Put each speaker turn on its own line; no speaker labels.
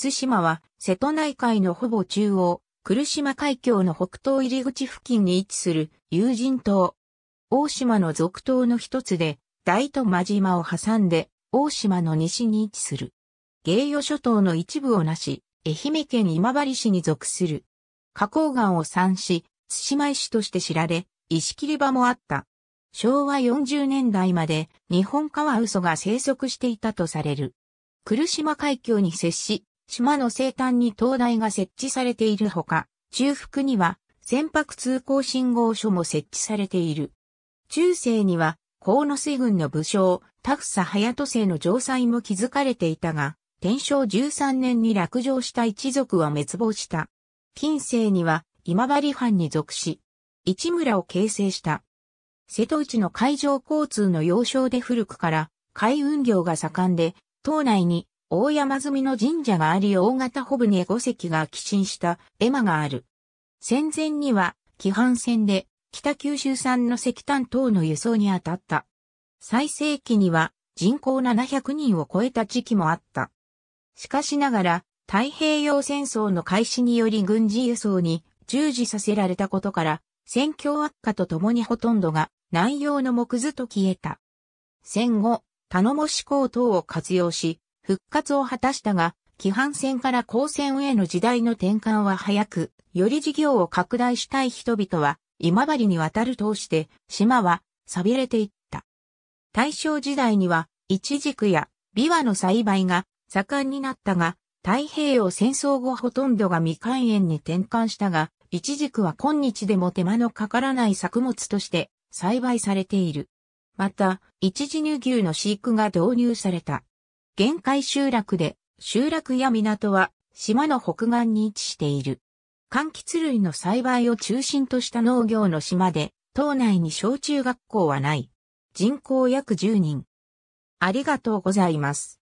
対馬は瀬戸内海のほぼ中央、来島海峡の北東入り口付近に位置する有人島。大島の続島の一つで、大戸間島を挟んで、大島の西に位置する。芸予諸島の一部をなし、愛媛県今治市に属する。花崗岩を産し、対馬石として知られ、石切り場もあった。昭和40年代まで日本川嘘が生息していたとされる。来島海峡に接し、島の西端に灯台が設置されているほか、中腹には船舶通行信号所も設置されている。中世には、河野水軍の武将、タフサ・ハヤトの城塞も築かれていたが、天正13年に落城した一族は滅亡した。近世には今治藩に属し、市村を形成した。瀬戸内の海上交通の要衝で古くから海運業が盛んで、島内に大山積みの神社があり大型穂に5隻が寄進した絵馬がある。戦前には、規藩船で北九州産の石炭等の輸送に当たった。最盛期には人口700人を超えた時期もあった。しかしながら、太平洋戦争の開始により軍事輸送に従事させられたことから、戦況悪化とともにほとんどが南洋の木図と消えた。戦後、頼もし港等を活用し、復活を果たしたが、規範線から高専への時代の転換は早く、より事業を拡大したい人々は、今治に渡る通して、島は、錆びれていった。大正時代には、イチジクや、琵琶の栽培が、盛んになったが、太平洋戦争後ほとんどが未開園に転換したが、イチジクは今日でも手間のかからない作物として栽培されている。また、一時乳牛の飼育が導入された。限界集落で、集落や港は島の北岸に位置している。柑橘類の栽培を中心とした農業の島で、島内に小中学校はない。人口約10人。ありがとうございます。